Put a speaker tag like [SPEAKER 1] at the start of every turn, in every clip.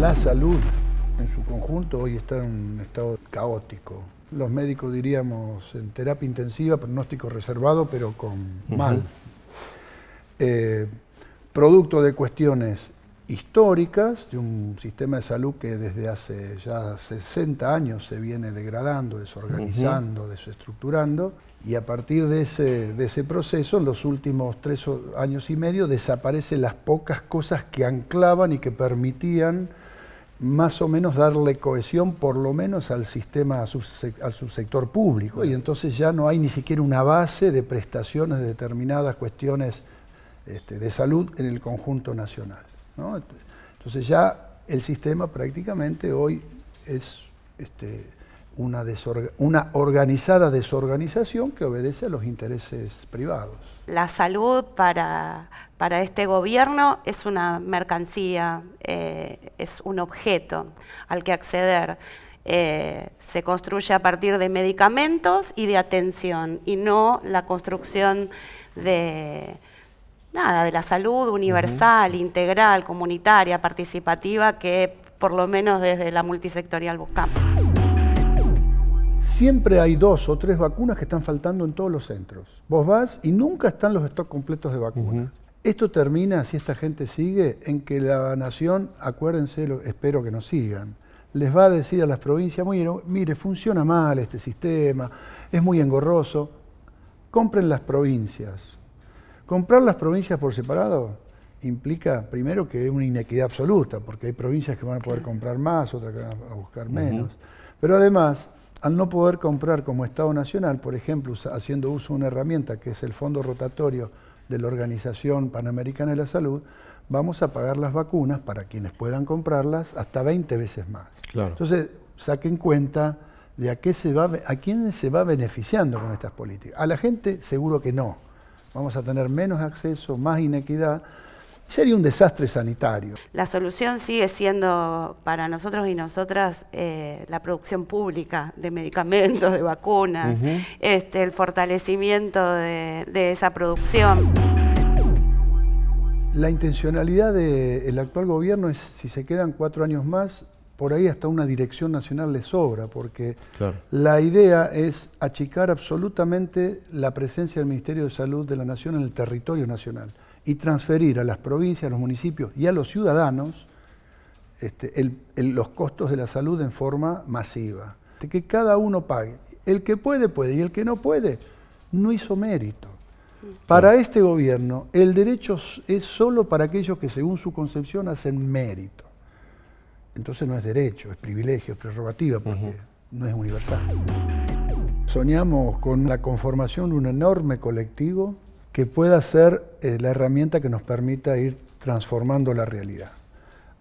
[SPEAKER 1] La salud en su conjunto hoy está en un estado caótico. Los médicos diríamos en terapia intensiva, pronóstico reservado, pero con mal. Eh, producto de cuestiones históricas, de un sistema de salud que desde hace ya 60 años se viene degradando, desorganizando, desestructurando, y a partir de ese, de ese proceso, en los últimos tres años y medio, desaparecen las pocas cosas que anclaban y que permitían más o menos darle cohesión por lo menos al sistema, al subsector público. Y entonces ya no hay ni siquiera una base de prestaciones de determinadas cuestiones este, de salud en el conjunto nacional. Entonces ya el sistema prácticamente hoy es... Este, una, una, organizada desorganización que obedece a los intereses privados.
[SPEAKER 2] La salud para, para este gobierno es una mercancía, eh, es un objeto al que acceder. Eh, se construye a partir de medicamentos y de atención, y no la construcción de, nada, de la salud universal, integral, comunitaria, participativa, que por lo menos desde la multisectorial
[SPEAKER 1] buscamos siempre hay dos o tres vacunas que están faltando en todos los centros. Vos vas y nunca están los stocks completos de vacunas. Esto termina, si esta gente sigue, en que la nación, acuérdense, espero que nos sigan, les va a decir a las provincias, mire, funciona mal este sistema, es muy engorroso, compren las provincias. Comprar las provincias por separado implica, primero, que es una inequidad absoluta, porque hay provincias que van a poder comprar más, otras que van a buscar menos. Pero además, al no poder comprar como Estado Nacional, por ejemplo, haciendo uso de una herramienta que es el fondo rotatorio de la Organización Panamericana de la Salud, vamos a pagar las vacunas para quienes puedan comprarlas hasta 20 veces más. Entonces, saquen cuenta de a, qué se va, a quién se va beneficiando con estas políticas. A la gente seguro que no. Vamos a tener menos acceso, más inequidad, sería un desastre sanitario.
[SPEAKER 2] La solución sigue siendo para nosotros y nosotras eh, la producción pública de medicamentos, de vacunas, este, el fortalecimiento de, esa producción.
[SPEAKER 1] La intencionalidad del actual gobierno es, si se quedan cuatro años más, por ahí hasta una dirección nacional le sobra, porque la idea es achicar absolutamente la presencia del Ministerio de Salud de la Nación en el territorio nacional y transferir a las provincias, a los municipios y a los ciudadanos este, los costos de la salud en forma masiva. Que cada uno pague. El que puede, puede. Y el que no puede, no hizo mérito. Para este gobierno, el derecho es solo para aquellos que, según su concepción, hacen mérito. Entonces no es derecho, es privilegio, es prerrogativa, porque no es universal. Soñamos con la conformación de un enorme colectivo que pueda ser eh, la herramienta que nos permita ir transformando la realidad.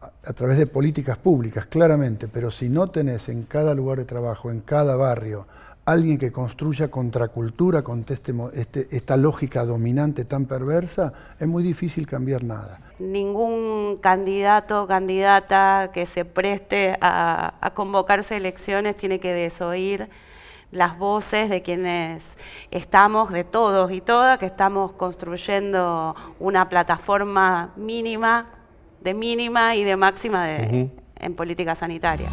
[SPEAKER 1] A, través de políticas públicas, claramente, pero si no tenés en cada lugar de trabajo, en cada barrio, alguien que construya contracultura conteste este, esta lógica dominante tan perversa, es muy difícil cambiar nada.
[SPEAKER 2] Ningún candidato o candidata que se preste a, a elecciones tiene que desoír las voces de quienes estamos, de todos y todas, que estamos construyendo una plataforma mínima, de mínima y de máxima de, en política sanitaria.